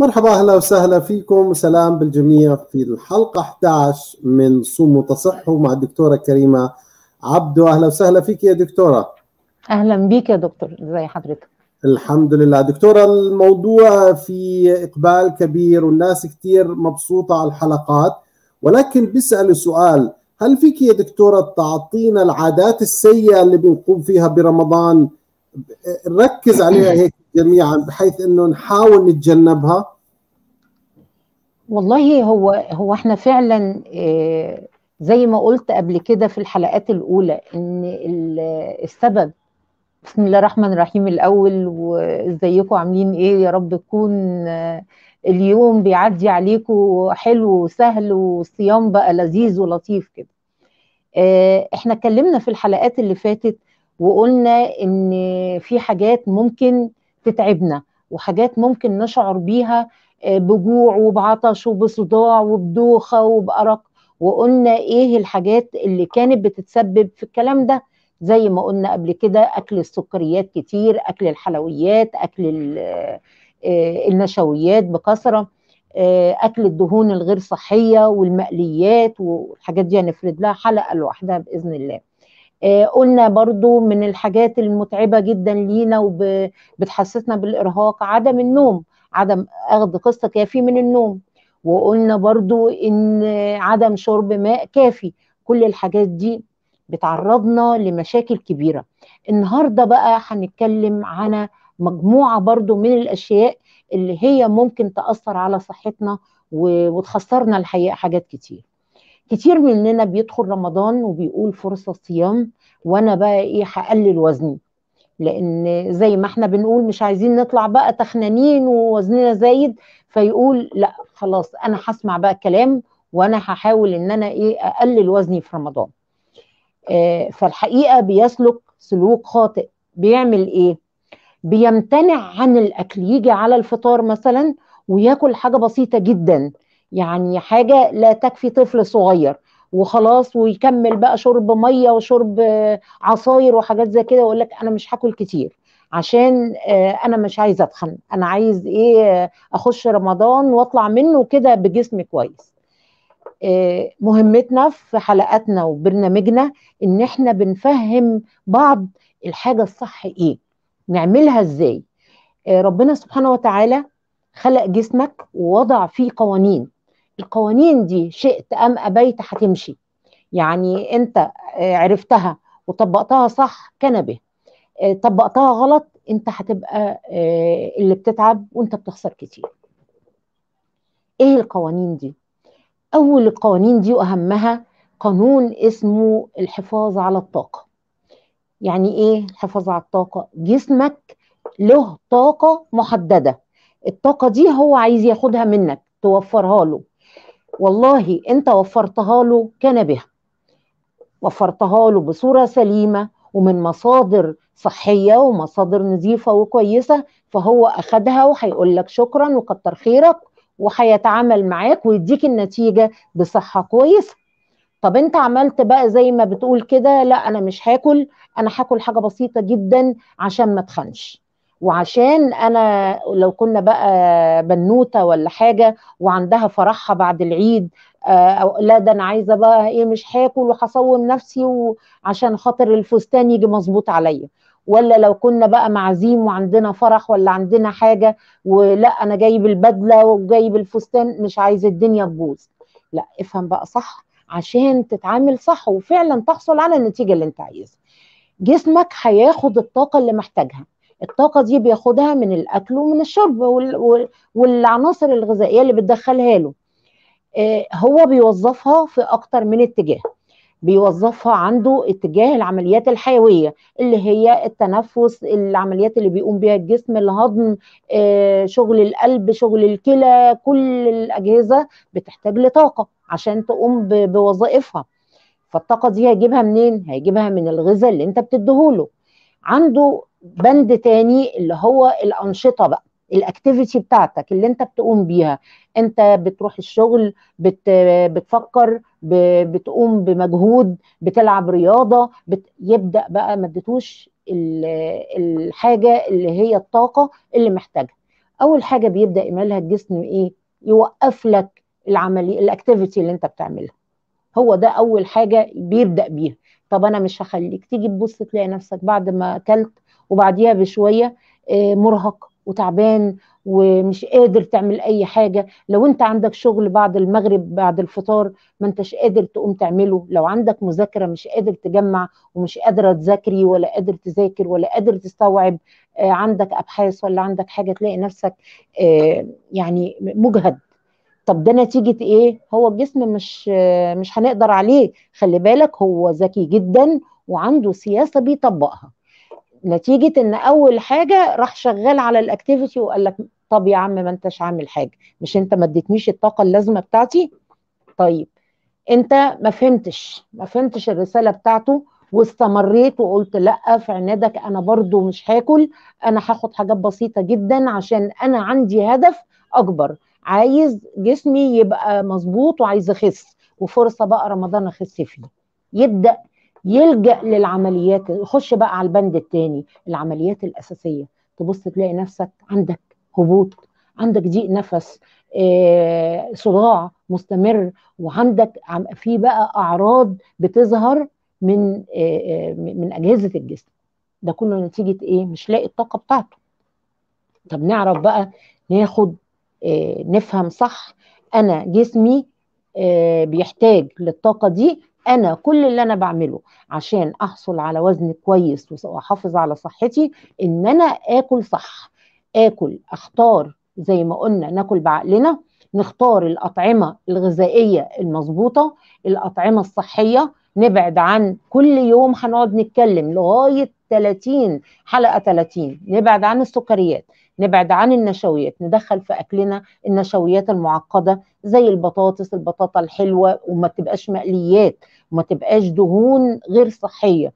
مرحبا اهلا وسهلا فيكم وسلام بالجميع في الحلقه 11 من صوم وتصح مع الدكتوره كريمه عبدو اهلا وسهلا فيك يا دكتوره اهلا بيك يا دكتور ازي حضرتك الحمد لله دكتورة الموضوع في إقبال كبير والناس كثير مبسوطة على الحلقات ولكن بيسألوا سؤال هل فيك يا دكتورة تعطينا العادات السيئة اللي بنقوم فيها برمضان نركز عليها هيك جميعا بحيث انه نحاول نتجنبها والله هو هو احنا فعلا آه، زي ما قلت قبل كده في الحلقات الاولى ان السبب بسم الله الرحمن الرحيم الاول وازيكم عاملين ايه يا رب تكون آه، اليوم بيعدي عليكم حلو وسهل والصيام بقى لذيذ ولطيف كده آه، احنا اتكلمنا في الحلقات اللي فاتت وقلنا ان في حاجات ممكن تتعبنا وحاجات ممكن نشعر بيها آه، بجوع وبعطش وبصداع وبدوخه وبارق وقلنا ايه الحاجات اللي كانت بتتسبب في الكلام ده زي ما قلنا قبل كده اكل السكريات كتير اكل الحلويات اكل آه، آه، النشويات بكثره اكل الدهون الغير صحيه والمقليات والحاجات دي هنفرد لها حلقه لوحدها باذن الله آه، قلنا برضو من الحاجات المتعبة جدا لينا وبتحسسنا بالإرهاق عدم النوم عدم أخذ قسط كافي من النوم وقلنا برضو إن عدم شرب ماء كافي كل الحاجات دي بتعرضنا لمشاكل كبيرة النهاردة بقى هنتكلم عن مجموعة برضو من الأشياء اللي هي ممكن تأثر على صحتنا وتخسرنا الحقيقة حاجات كتير كتير مننا بيدخل رمضان وبيقول فرصه صيام وانا بقى ايه هقلل وزني لان زي ما احنا بنقول مش عايزين نطلع بقى تخنانين ووزننا زايد فيقول لا خلاص انا هسمع بقى كلام وانا هحاول ان انا ايه اقلل وزني في رمضان آه، فالحقيقه بيسلك سلوك خاطئ بيعمل ايه بيمتنع عن الاكل يجي على الفطار مثلا وياكل حاجه بسيطه جدا يعني حاجه لا تكفي طفل صغير وخلاص ويكمل بقى شرب ميه وشرب آه، عصاير وحاجات زي كده ويقول لك انا مش هاكل كتير عشان آه، انا مش عايز اتخن انا عايز ايه آه، اخش رمضان واطلع منه كده بجسم كويس مهمتنا في حلقاتنا وبرنامجنا ان احنا بنفهم بعض الحاجه الصح ايه نعملها ازاي ربنا سبحانه وتعالى خلق جسمك ووضع فيه قوانين القوانين دي شئت ام ابيت هتمشي يعني انت آه، عرفتها وطبقتها صح كنبه آه، طبقتها غلط انت هتبقى آه، اللي بتتعب وانت بتخسر كتير ايه القوانين دي اول القوانين دي واهمها قانون اسمه الحفاظ على الطاقه يعني ايه الحفاظ على الطاقه جسمك له طاقه محدده الطاقه دي هو عايز ياخدها منك توفرها له والله انت وفرتها له كان بها وفرتها له بصوره سليمه ومن مصادر صحيه ومصادر نظيفه وكويسه فهو اخدها وهيقول لك شكرا وكتر خيرك وهيتعامل معاك ويديك النتيجه بصحه كويسه طب انت عملت بقى زي ما بتقول كده لا انا مش هاكل انا هاكل حاجه بسيطه جدا عشان ما تخنش وعشان انا لو كنا بقى بنوته ولا حاجه وعندها فرحها بعد العيد آه، او لا ده انا عايزه بقى ايه مش هاكل وهصوم نفسي وعشان خاطر الفستان يجي مظبوط عليا ولا لو كنا بقى معزيم وعندنا فرح ولا عندنا حاجه ولا انا جايب البدله وجايب الفستان مش عايز الدنيا تبوظ لا افهم بقى صح عشان تتعامل صح وفعلا تحصل على النتيجه اللي انت عايزها جسمك هياخد الطاقه اللي محتاجها الطاقه دي بياخدها من الاكل ومن الشرب والعناصر الغذائيه اللي بتدخلها له آه، هو بيوظفها في اكتر من اتجاه بيوظفها عنده اتجاه العمليات الحيويه اللي هي التنفس العمليات اللي بيقوم بها الجسم الهضم آه، شغل القلب شغل الكلى كل الاجهزه بتحتاج لطاقه عشان تقوم بوظائفها فالطاقه دي هيجيبها منين هيجيبها من الغذاء اللي انت بتديهوله عنده بند تاني اللي هو الانشطه بقى الاكتيفيتي بتاعتك اللي انت بتقوم بيها انت بتروح الشغل بت بتفكر بتقوم بمجهود بتلعب رياضه بت يبدا بقى ما اديتوش الحاجه اللي هي الطاقه اللي محتاجها اول حاجه بيبدا يعملها الجسم ايه يوقف لك العمليه الاكتيفيتي اللي انت بتعملها هو ده اول حاجه بيبدا بيها طب انا مش هخليك تيجي تبص تلاقي نفسك بعد ما اكلت وبعديها بشويه آه، مرهق وتعبان ومش قادر تعمل اي حاجه لو انت عندك شغل بعد المغرب بعد الفطار ما انتش قادر تقوم تعمله لو عندك مذاكره مش قادر تجمع ومش قادره تذاكري ولا قادر تذاكر ولا قادر تستوعب آه، عندك ابحاث ولا عندك حاجه تلاقي نفسك آه، يعني مجهد طب ده نتيجه ايه هو الجسم مش مش هنقدر عليه خلي بالك هو ذكي جدا وعنده سياسه بيطبقها نتيجه ان اول حاجه راح شغال على الاكتيفيتي وقال لك طب يا عم ما انتش عامل حاجه مش انت ما اديتنيش الطاقه اللازمه بتاعتي طيب انت ما فهمتش ما فهمتش الرساله بتاعته واستمريت وقلت لا في عنادك انا برضو مش هاكل انا هاخد حاجات بسيطه جدا عشان انا عندي هدف اكبر عايز جسمي يبقى مظبوط وعايز اخس وفرصه بقى رمضان اخس فيه يبدا يلجا للعمليات يخش بقى على البند الثاني العمليات الاساسيه تبص تلاقي نفسك عندك هبوط عندك ضيق نفس آه، صداع مستمر وعندك في بقى اعراض بتظهر من آه، آه، من اجهزه الجسم ده كله نتيجه ايه مش لاقي الطاقه بتاعته طب نعرف بقى ناخد نفهم صح انا جسمي بيحتاج للطاقه دي انا كل اللي انا بعمله عشان احصل على وزن كويس واحافظ على صحتي ان انا اكل صح اكل اختار زي ما قلنا ناكل بعقلنا نختار الاطعمه الغذائيه المظبوطه الاطعمه الصحيه نبعد عن كل يوم هنقعد نتكلم لغايه 30 حلقه 30 نبعد عن السكريات نبعد عن النشويات ندخل في اكلنا النشويات المعقده زي البطاطس البطاطا الحلوه وما تبقاش مقليات وما تبقاش دهون غير صحيه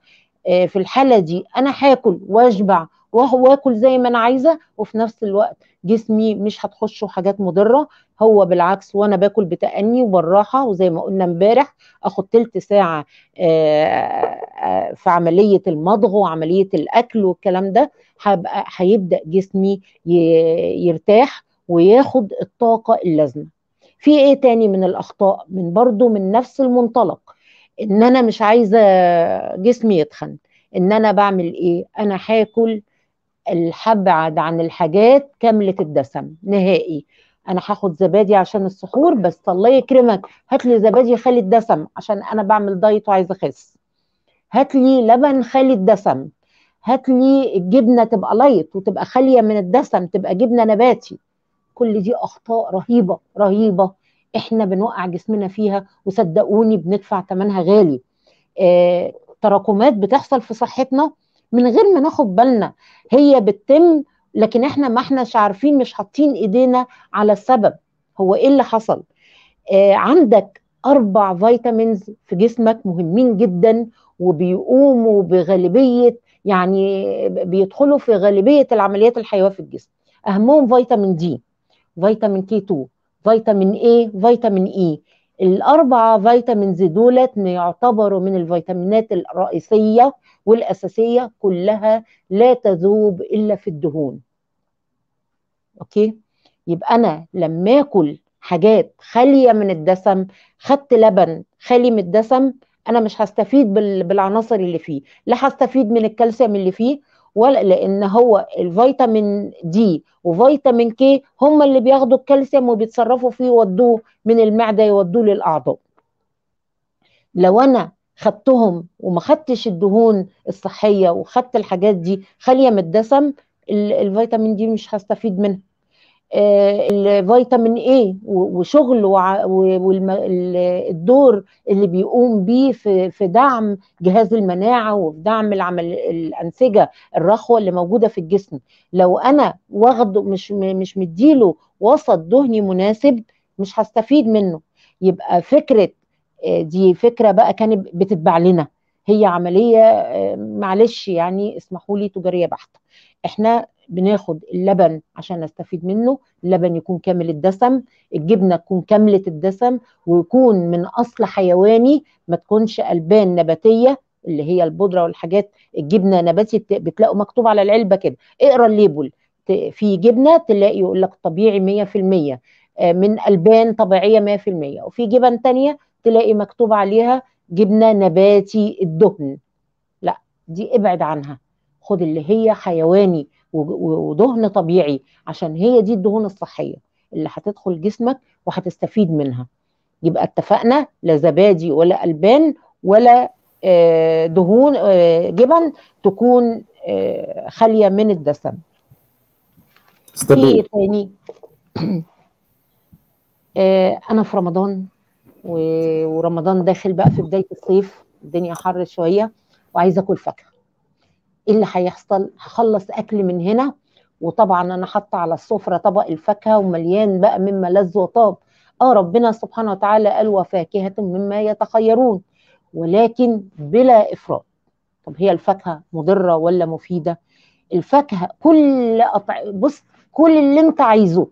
آه، في الحاله دي انا هاكل واشبع واكل زي ما انا عايزه وفي نفس الوقت جسمي مش هتخشه حاجات مضره هو بالعكس وانا باكل بتأني وبالراحه وزي ما قلنا امبارح اخد تلت ساعه آه، آه، في عمليه المضغ وعمليه الاكل والكلام ده هبقى هيبدا جسمي يرتاح وياخد الطاقه اللازمه في ايه تاني من الاخطاء من برضو من نفس المنطلق ان انا مش عايزه جسمي يتخن ان انا بعمل ايه انا هاكل الحبعد عن الحاجات كامله الدسم نهائي انا هاخد زبادي عشان السحور بس الله يكرمك هات لي زبادي خالي الدسم عشان انا بعمل دايت وعايزه اخس هات لي لبن خالي الدسم هات لي الجبنه تبقى لايت وتبقى خاليه من الدسم تبقى جبنه نباتي كل دي اخطاء رهيبه رهيبه احنا بنوقع جسمنا فيها وصدقوني بندفع ثمنها غالي آه، تراكمات بتحصل في صحتنا من غير ما ناخد بالنا هي بتتم لكن احنا ما احناش عارفين مش حاطين ايدينا على السبب هو ايه اللي حصل آه، عندك اربع فيتامينز في جسمك مهمين جدا وبيقوموا بغالبيه يعني بيدخلوا في غالبيه العمليات الحيويه في الجسم اهمهم فيتامين دي فيتامين كي 2 فيتامين A فيتامين E الأربعة فيتامينز دولت يعتبروا من الفيتامينات الرئيسية والأساسية كلها لا تذوب إلا في الدهون أوكي يبقى أنا لما آكل حاجات خالية من الدسم خدت لبن خالي من الدسم أنا مش هستفيد بالعناصر اللي فيه لا هستفيد من الكالسيوم اللي فيه ولا لان هو الفيتامين دي وفيتامين كي هم اللي بياخدوا الكالسيوم وبيتصرفوا فيه يودوه من المعده يودوه للاعضاء لو انا خدتهم وما خدتش الدهون الصحيه وخدت الحاجات دي خاليه من الدسم الفيتامين دي مش هستفيد منها آه، الفيتامين اي وشغله والدور اللي بيقوم بيه في في دعم جهاز المناعه وفي دعم العمل الانسجه الرخوه اللي موجوده في الجسم لو انا واخده مش مش مديله وسط دهني مناسب مش هستفيد منه يبقى فكره آه، دي فكره بقى كانت بتتباع لنا هي عمليه آه، معلش يعني اسمحوا لي تجاريه بحته احنا بناخد اللبن عشان نستفيد منه اللبن يكون كامل الدسم الجبنه تكون كامله الدسم ويكون من اصل حيواني ما تكونش البان نباتيه اللي هي البودره والحاجات الجبنه نباتي بتلاقوا مكتوب على العلبه كده اقرا الليبل في جبنه تلاقي يقول لك طبيعي 100% آه، من البان طبيعيه 100% وفي جبن تانية تلاقي مكتوب عليها جبنه نباتي الدهن لا دي ابعد عنها خد اللي هي حيواني ودهن طبيعي عشان هي دي الدهون الصحيه اللي هتدخل جسمك وهتستفيد منها يبقى اتفقنا لا زبادي ولا البان ولا آه، دهون آه، جبن تكون آه، خاليه من الدسم في إيه تاني انا في رمضان ورمضان داخل بقى في بدايه الصيف الدنيا حر شويه وعايزه اكل فاكهه ايه اللي هيحصل هخلص اكل من هنا وطبعا انا حاطه على السفره طبق الفاكهه ومليان بقى مما لذ وطاب اه ربنا سبحانه وتعالى قال وفاكهه مما يتخيرون ولكن بلا افراط طب هي الفاكهه مضره ولا مفيده الفاكهه كل أطع... بص كل اللي انت عايزه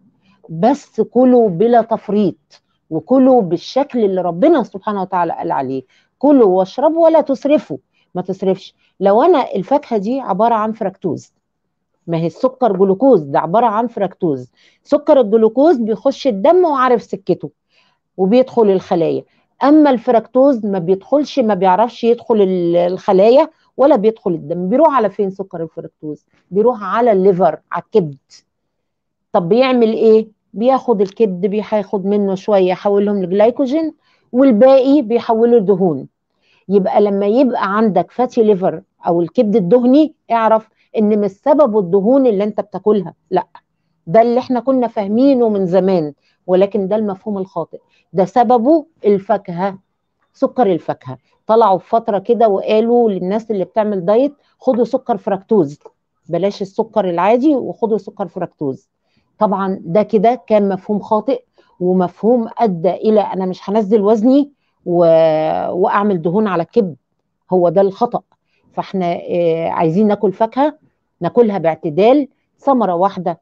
بس كله بلا تفريط وكله بالشكل اللي ربنا سبحانه وتعالى قال عليه كلوا واشربوا ولا تسرفوا ما تسرفش لو انا الفاكهه دي عباره عن فركتوز ما هي السكر جلوكوز ده عباره عن فركتوز سكر الجلوكوز بيخش الدم وعارف سكته وبيدخل الخلايا اما الفركتوز ما بيدخلش ما بيعرفش يدخل الخلايا ولا بيدخل الدم بيروح على فين سكر الفركتوز بيروح على الليفر على الكبد طب بيعمل ايه بياخد الكبد بياخد منه شويه يحولهم لجلايكوجين والباقي بيحوله لدهون يبقى لما يبقى عندك فاتي ليفر او الكبد الدهني اعرف ان مش سببه الدهون اللي انت بتاكلها لا ده اللي احنا كنا فاهمينه من زمان ولكن ده المفهوم الخاطئ ده سببه الفاكهه سكر الفاكهه طلعوا في فتره كده وقالوا للناس اللي بتعمل دايت خدوا سكر فركتوز بلاش السكر العادي وخدوا سكر فركتوز طبعا ده كده كان مفهوم خاطئ ومفهوم ادى الى انا مش هنزل وزني و... واعمل دهون على الكبد هو ده الخطا فاحنا آه، عايزين ناكل فاكهه ناكلها باعتدال ثمره واحده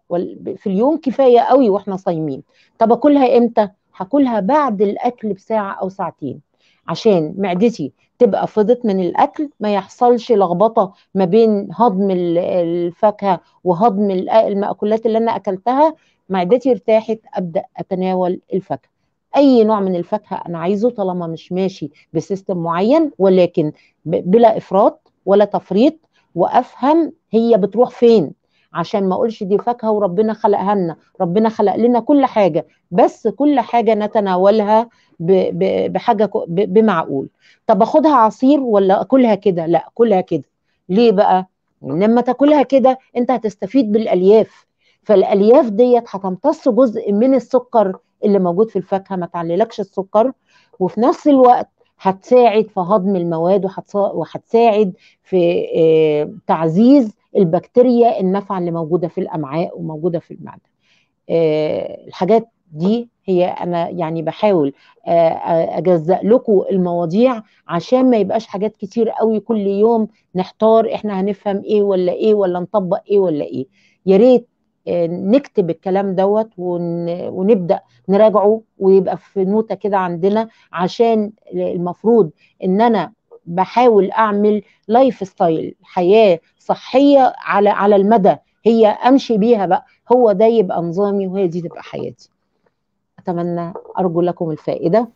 في اليوم كفايه قوي واحنا صايمين طب اكلها امتى هاكلها بعد الاكل بساعه او ساعتين عشان معدتي تبقى فضت من الاكل ما يحصلش لخبطه ما بين هضم الفاكهه وهضم المأكولات اللي انا اكلتها معدتي ارتاحت ابدا اتناول الفاكهه اي نوع من الفاكهه انا عايزه طالما مش ماشي بسيستم معين ولكن بلا افراط ولا تفريط وافهم هي بتروح فين عشان ما اقولش دي فاكهه وربنا خلقها لنا ربنا خلق لنا كل حاجه بس كل حاجه نتناولها بحاجه بمعقول طب اخدها عصير ولا اكلها كده لا اكلها كده ليه بقى لما تاكلها كده انت هتستفيد بالالياف فالالياف ديت هتمتص جزء من السكر اللي موجود في الفاكهه ما تعللكش السكر وفي نفس الوقت هتساعد في هضم المواد وهتساعد في آه، تعزيز البكتيريا النافعه اللي موجوده في الامعاء وموجوده في المعده. آه، الحاجات دي هي انا يعني بحاول آه، اجزأ لكم المواضيع عشان ما يبقاش حاجات كتير قوي كل يوم نحتار احنا هنفهم ايه ولا ايه ولا نطبق ايه ولا ايه يا ريت آه، نكتب الكلام دوت ونبدا نراجعه ويبقى في نوته كده عندنا عشان المفروض ان انا بحاول اعمل لايف ستايل حياه صحيه على على المدى هي امشي بيها بقى هو ده يبقى نظامي وهي دي تبقى حياتي اتمنى ارجو لكم الفائده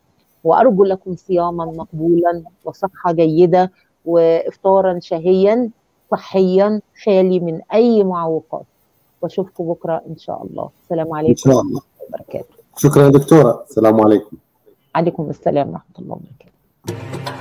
وارجو لكم صياما مقبولا وصحه جيده وافطارا شهيا صحيا خالي من اي معوقات واشوفكم بكره ان شاء الله السلام عليكم ان شاء الله وبركاته شكرا يا دكتوره السلام عليكم عليكم السلام ورحمه الله وبركاته